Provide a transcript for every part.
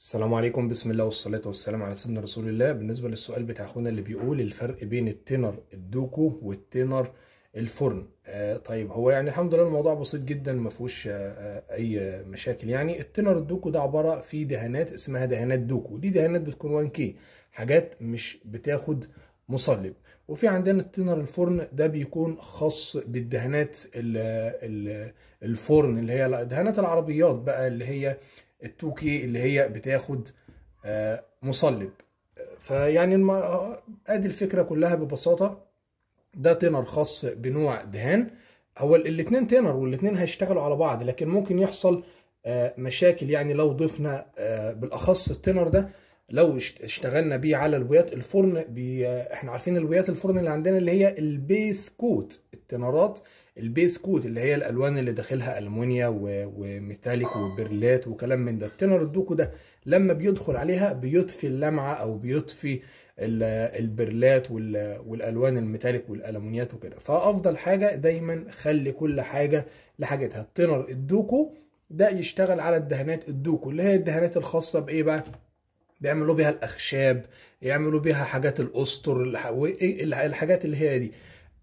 السلام عليكم بسم الله والصلاة والسلام على سيدنا رسول الله بالنسبة للسؤال بتاع اخونا اللي بيقول الفرق بين التنر الدوكو والتنر الفرن آه طيب هو يعني الحمد لله الموضوع بسيط جدا ما فيهوش آه, آه، اي مشاكل يعني التنر الدوكو ده عبارة في دهانات اسمها دهانات دوكو دي دهانات بتكون 1 كي حاجات مش بتاخد مصلب وفي عندنا التنر الفرن ده بيكون خاص بالدهانات الـ الـ الفرن اللي هي دهانات العربيات بقى اللي هي التوكي اللي هي بتاخد آه، مصلب فيعني ادي الفكره كلها ببساطه ده تينر خاص بنوع دهان هو الاثنين تينر والاثنين هيشتغلوا على بعض لكن ممكن يحصل آه، مشاكل يعني لو ضفنا آه، بالاخص التينر ده لو اشتغلنا بيه على الويات الفرن بي احنا عارفين الويات الفرن اللي عندنا اللي هي البيس كوت التنارات البيس كوت اللي هي الالوان اللي داخلها المونيا وميتاليك وبرلات وكلام من ده التنر الدوكو ده لما بيدخل عليها بيطفي اللمعه او بيطفي البرلات والالوان الميتاليك والالمونيات وكده فافضل حاجه دايما خلي كل حاجه لحاجتها التنر الدوكو ده يشتغل على الدهانات الدوكو اللي هي الدهانات الخاصه بايه بقى بيعملوا بيها الاخشاب يعملوا بيها حاجات الاسطر إيه الحاجات اللي هي دي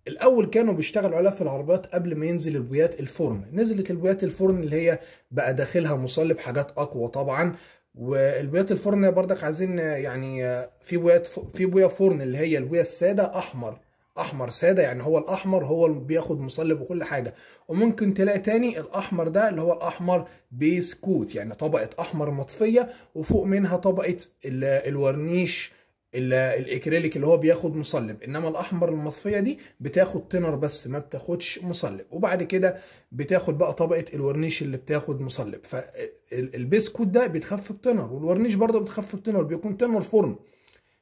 الاول كانوا بيشتغلوا عليها في العربيات قبل ما ينزل البويات الفرن نزلت البويات الفرن اللي هي بقى داخلها مصلب حاجات اقوى طبعا والبويات الفرن بردك عايزين يعني في بويات في بويه فرن اللي هي البويه الساده احمر احمر ساده يعني هو الاحمر هو اللي بياخد مصلب وكل حاجه وممكن تلاقي تاني الاحمر ده اللي هو الاحمر بيسكوت يعني طبقه احمر مطفيه وفوق منها طبقه الورنيش الاكريليك اللي هو بياخد مصلب انما الاحمر المطفيه دي بتاخد تنر بس ما بتاخدش مصلب وبعد كده بتاخد بقى طبقه الورنيش اللي بتاخد مصلب فالبيسكوت ده بيتخف بتنر والورنيش برده بتخف بتنر بيكون تنر فرن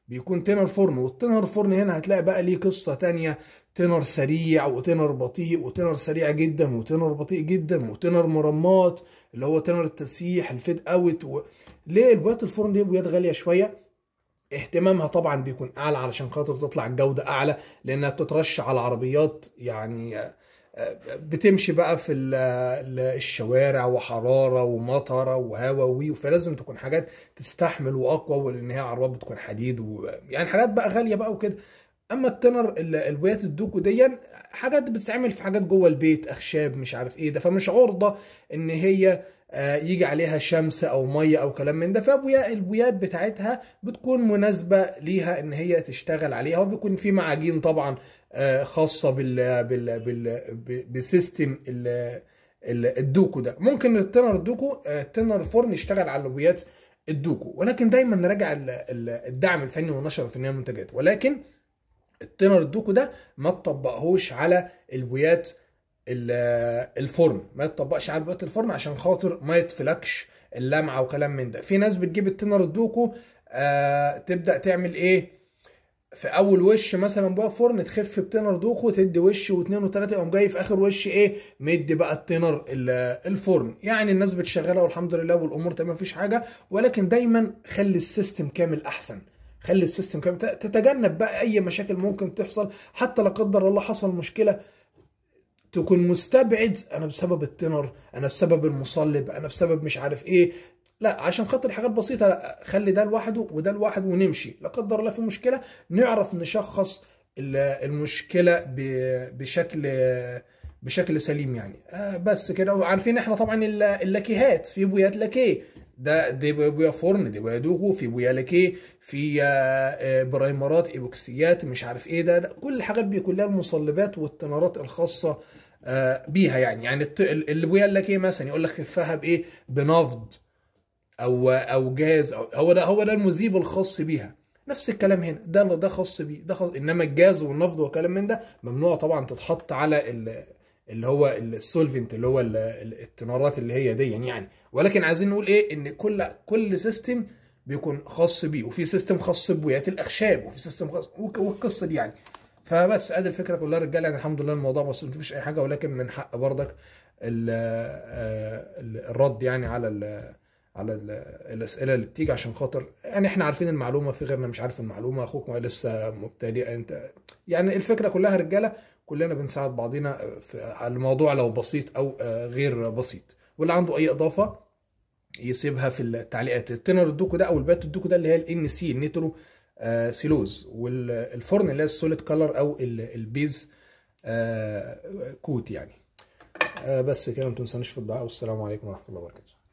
بيكون تنر فرن والتنر فرن هنا هتلاقي بقى ليه قصه تانية تنر سريع وتنر بطيء وتنر سريع جدا وتنر بطيء جدا وتنر مرمات اللي هو تنر التسييح الفيد اوت و... ليه البوات الفرن دي بويات غاليه شويه اهتمامها طبعا بيكون اعلى علشان خاطر تطلع الجوده اعلى لانها بتترش على عربيات يعني آه، آه، بتمشي بقى في الشوارع وحراره ومطره وهواء وي فلازم تكون حاجات تستحمل واقوى ولان هي عربيات بتكون حديد ويعني حاجات بقى غاليه بقى وكده اما التنر الويات الدوكو دي حاجات بتتعمل في حاجات جوه البيت اخشاب مش عارف ايه ده فمش عرضه ان هي آه، يجي عليها شمس او ميه او كلام من ده فابويا البويات بتاعتها بتكون مناسبه ليها ان هي تشتغل عليها وبيكون في معاجين طبعا آه، خاصه بال بال بال بسيستم الدوكو ده ممكن التنر الدوكو آه، التنر فورن يشتغل على البويات الدوكو ولكن دايما نراجع الدعم الفني والنشر الفنيه للمنتجات ولكن التنر الدوكو ده ما تطبقهوش على البويات الفرن ما تطبقش على البويات الفرن عشان خاطر ما يتفلكش اللمعه وكلام من ده في ناس بتجيب التنر الدوكو آه تبدا تعمل ايه في اول وش مثلا بقى فرن تخف بتنر دوكو تدي وش واثنين وثلاثه يقوم جاي في اخر وش ايه مدي بقى التنر الفرن يعني الناس بتشغلها والحمد لله والامور تمام مفيش حاجه ولكن دايما خلي السيستم كامل احسن خلي السيستم كامل تتجنب بقى اي مشاكل ممكن تحصل حتى لا قدر الله حصل مشكله تكون مستبعد انا بسبب التنر انا بسبب المصلب انا بسبب مش عارف ايه لا عشان خاطر حاجات بسيطه لا خلي ده لوحده وده لوحده ونمشي لا قدر الله في مشكله نعرف نشخص المشكله بشكل بشكل سليم يعني آه بس كده وعارفين احنا طبعا اللاكيهات في بويات لاكيه ده دي بويا فرن دي بويا دوغو في بويا لكي في آه، آه، برايمرات ايبوكسيات مش عارف ايه ده, ده كل الحاجات دي كلها المصلبات والتمارات الخاصه آه، بيها يعني يعني اللي لكي إيه مثلا يقول لك خفها بايه بنفض او او جاز أو هو ده هو ده المذيب الخاص بيها نفس الكلام هنا ده ده خاص بيه ده خاص انما الجاز والنفض وكلام من ده ممنوع طبعا تتحط على اللي هو السولفنت اللي هو التنورات اللي هي دي يعني ولكن عايزين نقول ايه ان كل كل سيستم بيكون خاص بيه وفي سيستم خاص بويات الاخشاب وفي سيستم خاص والقصه دي يعني فبس ادي الفكره كلها رجاله يعني الحمد لله الموضوع ما مفيش اي حاجه ولكن من حق برضك آه، الرد يعني على الـ على الـ الاسئله اللي بتيجي عشان خاطر يعني احنا عارفين المعلومه في غيرنا مش عارف المعلومه اخوك ما لسه مبتدئ انت يعني الفكره كلها رجاله كلنا بنساعد بعضنا على الموضوع لو بسيط او آه، غير بسيط واللي عنده اي اضافه يسيبها في التعليقات التنر الدوكو ده او البات الدوكو ده اللي هي الان سي النيترو آه، سيلوز والفرن اللي هي السوليد كلر او البيز آه، كوت يعني بس كده ما تنسانيش في الدعاء والسلام عليكم ورحمه الله وبركاته